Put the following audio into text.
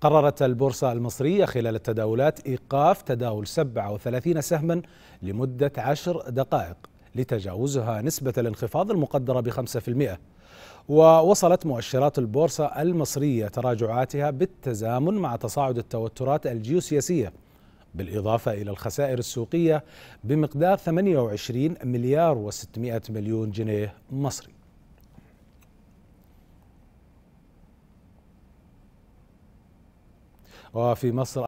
قررت البورصة المصرية خلال التداولات إيقاف تداول 37 سهما لمدة عشر دقائق لتجاوزها نسبة الانخفاض المقدرة ب 5% ووصلت مؤشرات البورصة المصرية تراجعاتها بالتزامن مع تصاعد التوترات الجيوسياسية بالإضافة إلى الخسائر السوقية بمقدار 28 مليار و600 مليون جنيه مصري وفي مصر